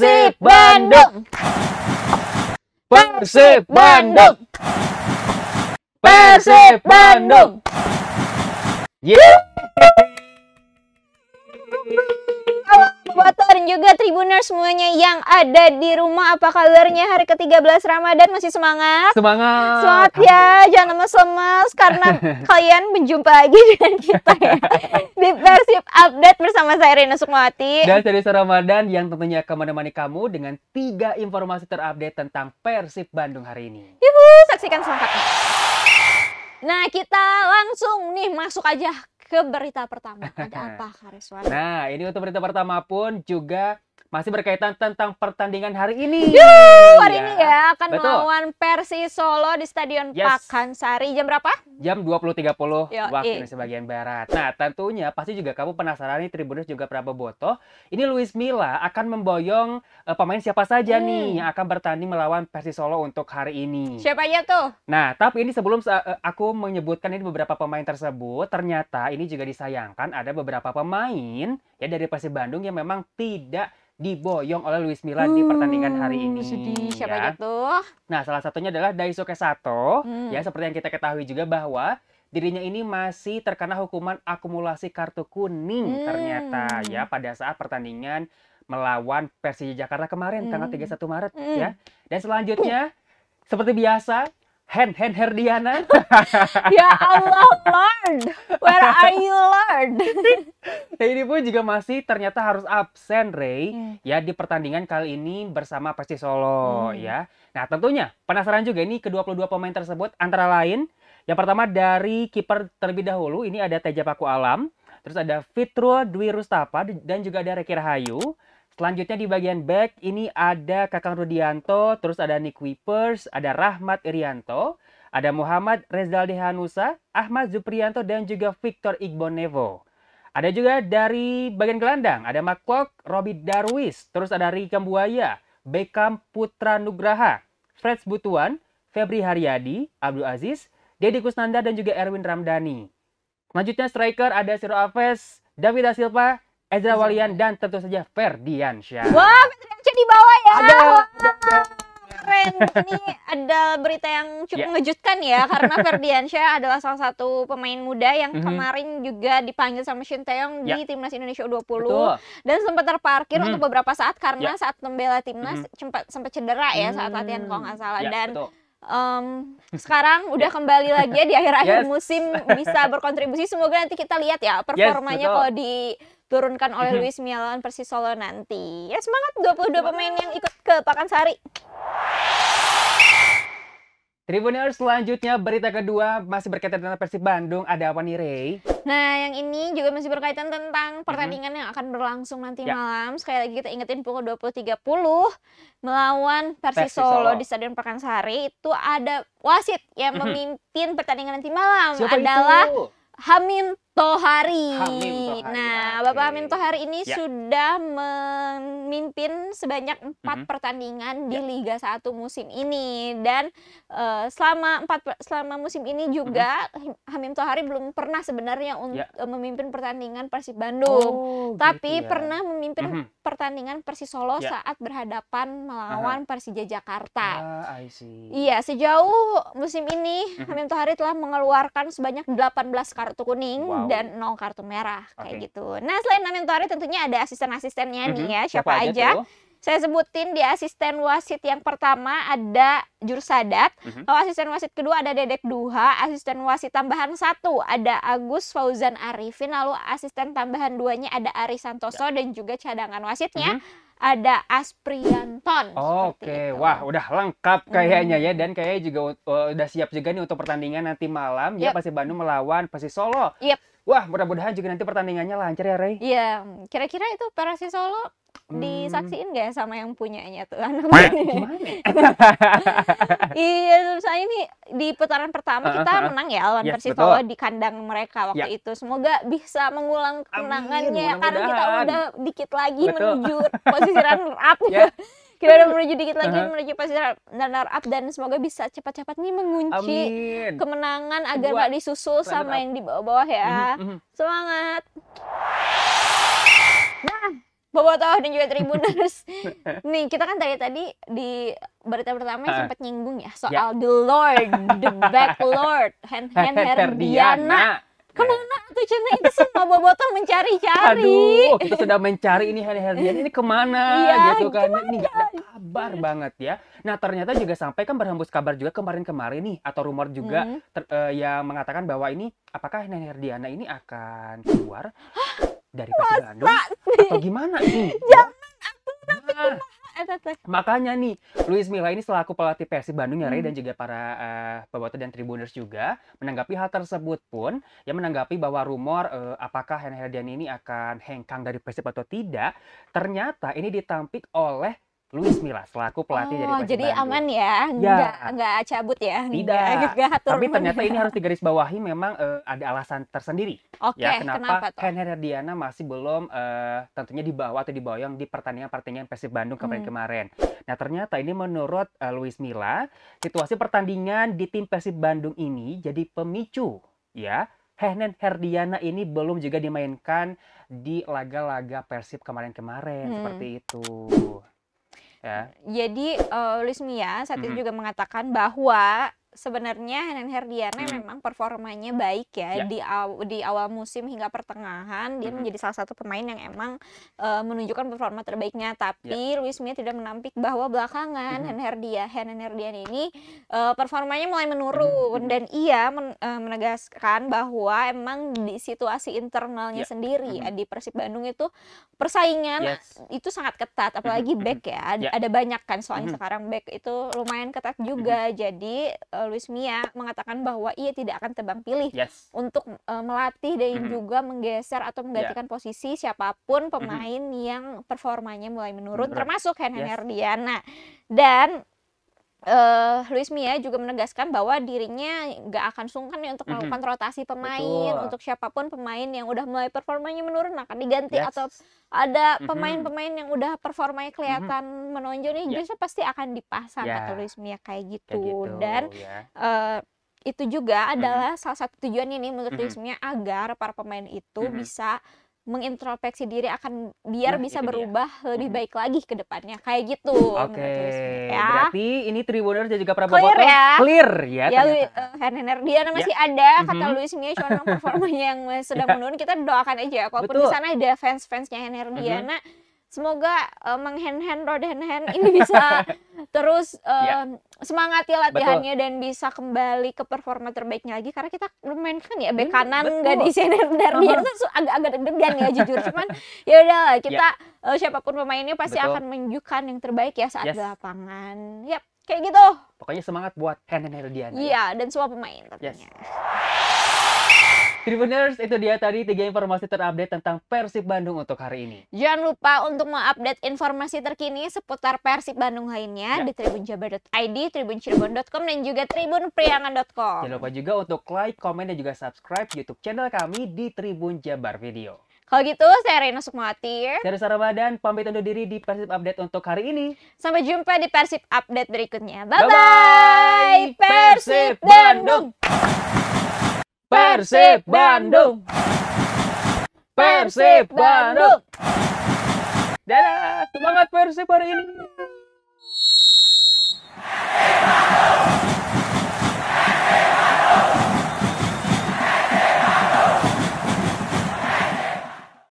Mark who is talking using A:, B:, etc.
A: Persib Bandung. Persib Bandung. Persib Bandung. Yeah.
B: Motor juga Tribuner semuanya yang ada di rumah apa kabarnya hari ke-13 Ramadan masih semangat? Semangat. Semangat ya, jangan lemas-lemas karena kalian berjumpa lagi dengan kita ya. Di Persib Update bersama saya Rina Sukmawati dan dari
A: Ramadan yang tentunya akan menemani kamu dengan tiga informasi terupdate tentang Persib Bandung hari ini.
B: ibu saksikan selengkapnya. Nah, kita langsung nih masuk aja ke berita pertama. Ada apa, Kariswan?
A: Nah, ini untuk berita pertama pun juga masih berkaitan tentang pertandingan hari ini. Yuh, hari ya. ini ya akan Betul. melawan
B: Persi Solo di Stadion yes. Pakansari jam berapa?
A: Jam 20.30 waktu Indonesia bagian barat. Nah, tentunya pasti juga kamu penasaran nih Tribunus juga berapa Boto. Ini Luis Milla akan memboyong uh, pemain siapa saja hmm. nih yang akan bertanding melawan Persi Solo untuk hari ini. Siapa aja tuh? Nah, tapi ini sebelum eh, aku menyebutkan ini beberapa pemain tersebut, ternyata ini juga disayangkan ada beberapa pemain ya dari Persib Bandung yang memang tidak diboyong oleh Luis Milla hmm, di pertandingan hari ini. Sedih, siapa ya. itu? Nah, salah satunya adalah Daisuke Sato. Hmm. Ya, seperti yang kita ketahui juga bahwa dirinya ini masih terkena hukuman akumulasi kartu kuning hmm. ternyata ya pada saat pertandingan melawan Persija Jakarta kemarin hmm. tanggal 31 Maret hmm. ya. Dan selanjutnya seperti biasa hand hand Herdiana. ya Allah Lord, where are you Lord? nah, ini pun juga masih ternyata harus absen Ray hmm. Iya. ya di pertandingan kali ini bersama Persis Solo hmm. ya. Nah tentunya penasaran juga ini ke-22 pemain tersebut antara lain yang pertama dari kiper terlebih dahulu ini ada Teja Paku Alam, terus ada Fitrul Dwi Rustapa dan juga ada rekir hayu Selanjutnya di bagian back ini ada Kakang Rudianto, terus ada Nick Wipers, ada Rahmat Irianto, ada Muhammad Rezaldi Hanusa Ahmad Zuprianto, dan juga Victor Igbonevo. Ada juga dari bagian gelandang, ada Makwok, Robi Darwis, terus ada Rikam Buaya, Beckham Putra Nugraha, Fred Butuan, Febri Haryadi, Abdul Aziz, Deddy Kusnanda, dan juga Erwin Ramdhani. Selanjutnya striker ada Siro Aves, David Asilpa Ezra Walian dan tentu saja Ferdiansyah. Wah,
B: Ferdiansyah di bawah ya. Ada, ada, Keren. Ini ada berita yang cukup yeah. mengejutkan ya karena Ferdiansyah adalah salah satu pemain muda yang mm-hmm. kemarin juga dipanggil sama Shin Taeyong yeah. di ya. Timnas Indonesia U20 Betul. dan sempat terparkir mm-hmm. untuk beberapa saat karena yeah. saat membela timnas mm-hmm. sempat cedera ya saat latihan mm kalau nggak salah yeah, dan betul um, sekarang udah ya. kembali lagi ya di akhir-akhir yes. musim bisa berkontribusi. Semoga nanti kita lihat ya performanya yes, kalau diturunkan oleh mm-hmm. Luis Mia lawan Solo nanti. Ya semangat 22 pemain yang ikut ke Pakansari.
A: Tribuners selanjutnya berita kedua masih berkaitan dengan Persib Bandung. Ada apa nih Rey?
B: Nah yang ini juga masih berkaitan tentang mm-hmm. pertandingan mm -hmm. yang akan berlangsung nanti yeah. malam. Sekali lagi kita ingetin pukul 20.30 melawan Persis Solo, Solo di Stadion Pekansari itu ada wasit yang mm -hmm. memimpin pertandingan nanti malam Siapa adalah itu? Hamin Tohari. Tohari. Nah, okay. Bapak Hamim Tohari ini ya. sudah memimpin sebanyak empat mm -hmm. pertandingan di ya. Liga 1 musim ini dan uh, selama empat selama musim ini juga mm -hmm. Hamim Tohari belum pernah sebenarnya ya. Eh, memimpin pertandingan Persib Bandung. Oh, gitu Tapi gitu ya. pernah memimpin mm -hmm pertandingan Persis Solo yeah. saat berhadapan melawan Persija Jakarta.
A: Uh, I see.
B: Iya, sejauh musim ini mm -hmm. Hamim Tohari telah mengeluarkan sebanyak 18 kartu kuning wow. dan 0 kartu merah okay. kayak gitu. Nah, selain Hamim Tohari tentunya ada asisten-asistennya mm -hmm. nih ya, siapa, siapa aja. aja saya sebutin di asisten wasit yang pertama ada Jursadat, mm -hmm. asisten wasit kedua ada Dedek Duha, asisten wasit tambahan satu ada Agus Fauzan Arifin, lalu asisten tambahan duanya ada Ari Santoso ya. dan juga cadangan wasitnya mm -hmm. ada Asprianton.
A: Oke, wah udah lengkap mhm. kayaknya mm ya dan kayaknya juga uh, udah siap juga nih untuk pertandingan nanti malam ya, yep. ya pasti Bandung melawan pasti Solo. Yep. Wah, mudah-mudahan juga nanti pertandingannya lancar ya, Ray.
B: Iya, kira-kira itu Persis Solo Hmm. disaksiin gak ya sama yang punyanya tuh anak ya? iya misalnya ini di putaran pertama kita menang ya lawan iya, persis bahwa di kandang mereka waktu iya. itu semoga bisa mengulang kemenangannya karena kita udah dikit lagi betul. menuju posisi runner up ya. kita udah menuju dikit lagi menuju posisi runner up dan semoga bisa cepat-cepat nih mengunci kemenangan agar gak disusul sama yang di bawah-bawah ya mhm, mhm. semangat nah Bobotoh dan juga Tribuners. Nih, kita kan tadi tadi di berita pertama uh, ah. sempat nyinggung ya soal yeah. the Lord,
A: the back Lord, hand hand Herdiana. Kemana tuh cinta itu semua bobotoh mencari-cari. Aduh, kita sudah mencari ini hand Herdiana ini kemana ya, gitu kan. Ini gak ada kabar banget ya. Nah ternyata juga sampai kan berhembus kabar juga kemarin-kemarin nih atau rumor juga hmm. ter, uh, yang mengatakan bahwa ini apakah hand Herdiana ini akan keluar? dari Pak Bandung atau gimana nih? Jangan nah, Makanya nih, Luis Milla ini selaku pelatih Persib Bandung ya hmm. Ray dan juga para uh, eh, pembawa dan tribuners juga menanggapi hal tersebut pun yang menanggapi bahwa rumor uh, apakah Hendra Herdian ini akan hengkang dari Persib atau tidak, ternyata ini ditampik oleh Luis Mila selaku pelatih oh, dari Persib jadi Bandung. aman ya,
B: ya. nggak ya. nggak cabut ya, tidak. Nggak, Tapi ternyata ini harus
A: digarisbawahi memang uh, ada alasan tersendiri. Okay, ya, kenapa, kenapa Ken Herdiana masih belum uh, tentunya dibawa atau diboyong di pertandingan pertandingan Persib Bandung kemarin hmm. kemarin. Nah ternyata ini menurut uh, Luis Mila situasi pertandingan di tim Persib Bandung ini jadi pemicu ya Henen Herdiana ini belum juga dimainkan di laga-laga Persib kemarin-kemarin hmm. seperti itu. Ya.
B: Jadi uh, Luis Mia saat mm -hmm. itu juga mengatakan bahwa sebenarnya Henen Herdiana hmm. memang performanya baik ya, ya. di aw di awal musim hingga pertengahan dia hmm. menjadi salah satu pemain yang emang uh, menunjukkan performa terbaiknya. Tapi ya. Luis Mia tidak menampik bahwa belakangan hmm. Henen Herdia Herdiana ini uh, performanya mulai menurun hmm. dan ia men uh, menegaskan bahwa emang di situasi internalnya ya. sendiri hmm. di Persib Bandung itu persaingan yes. itu sangat ketat hmm. apalagi hmm. back ya. Ada, ya. ada banyak kan soalnya hmm. sekarang back itu lumayan ketat hmm. juga. Hmm. Jadi Luis Mia mengatakan bahwa ia tidak akan tebang pilih yes. untuk uh, melatih dan mm-hmm. juga menggeser atau menggantikan yeah. posisi siapapun mm-hmm. pemain mm-hmm. yang performanya mulai menurun, menurun. termasuk Henry yes. Herdiana. Dan Uh, Luis Mia juga menegaskan bahwa dirinya nggak akan sungkan ya untuk mhm. melakukan rotasi pemain Betul. untuk siapapun pemain yang udah mulai performanya menurun akan diganti yes. atau ada mhm. pemain-pemain yang udah performanya kelihatan mm -hmm. menonjol nih yeah. pasti akan dipasang yeah. kata Luis Mia kayak gitu, gitu dan yeah. Ya. uh, itu juga mhm. adalah salah satu tujuan ini menurut mm Luis Mia agar para pemain itu bisa mengintrospeksi diri akan biar nah, bisa berubah dia. lebih baik lagi ke depannya kayak gitu. Oke.
A: Okay. Ya. Berarti ini Tribuners dan juga Prabowo clear ya. Clear ya. Ya uh,
B: eh, dia ya. masih ada kata mm -hmm. Luis Mia performanya yang sedang ya. menurun kita doakan aja. Kalaupun ya, di sana ada fans-fansnya Herner Diana mm -hmm semoga uh, hand Rod hand hand ini bisa terus uh, yeah. ya eh, latihannya Betul. dan bisa kembali ke performa terbaiknya lagi karena kita lumayan kan ya bek hmm, kanan nggak di sini dan dia agak-agak deg-degan ya jujur cuman ya udahlah ya. kita yeah. uh, siapapun pemainnya pasti Betul. akan menunjukkan yang terbaik ya saat yes. di lapangan. yep kayak gitu.
A: Pokoknya semangat buat hand Herdiana. Ya. Iya,
B: ya. dan semua pemain
A: tentunya. Yes. Tribuners, itu dia tadi tiga informasi terupdate tentang Persib Bandung untuk hari ini.
B: Jangan lupa untuk mengupdate informasi terkini seputar Persib Bandung lainnya ya. di tribunjabar.id, tribuncirebon.com, dan juga tribunpriangan.com. Jangan
A: lupa juga untuk like, komen, dan juga subscribe YouTube channel kami di Tribun Jabar Video.
B: Kalau gitu, saya Reina Sukmawati.
A: Saya Risa Ramadan, pamit undur diri di Persib Update untuk hari ini.
B: Sampai jumpa di Persib Update berikutnya. Bye-bye! Persib
A: Bandung! Bandung. Persib Bandung. Persib Bandung. Dadah, semangat Persib hari ini. Persib Bandung.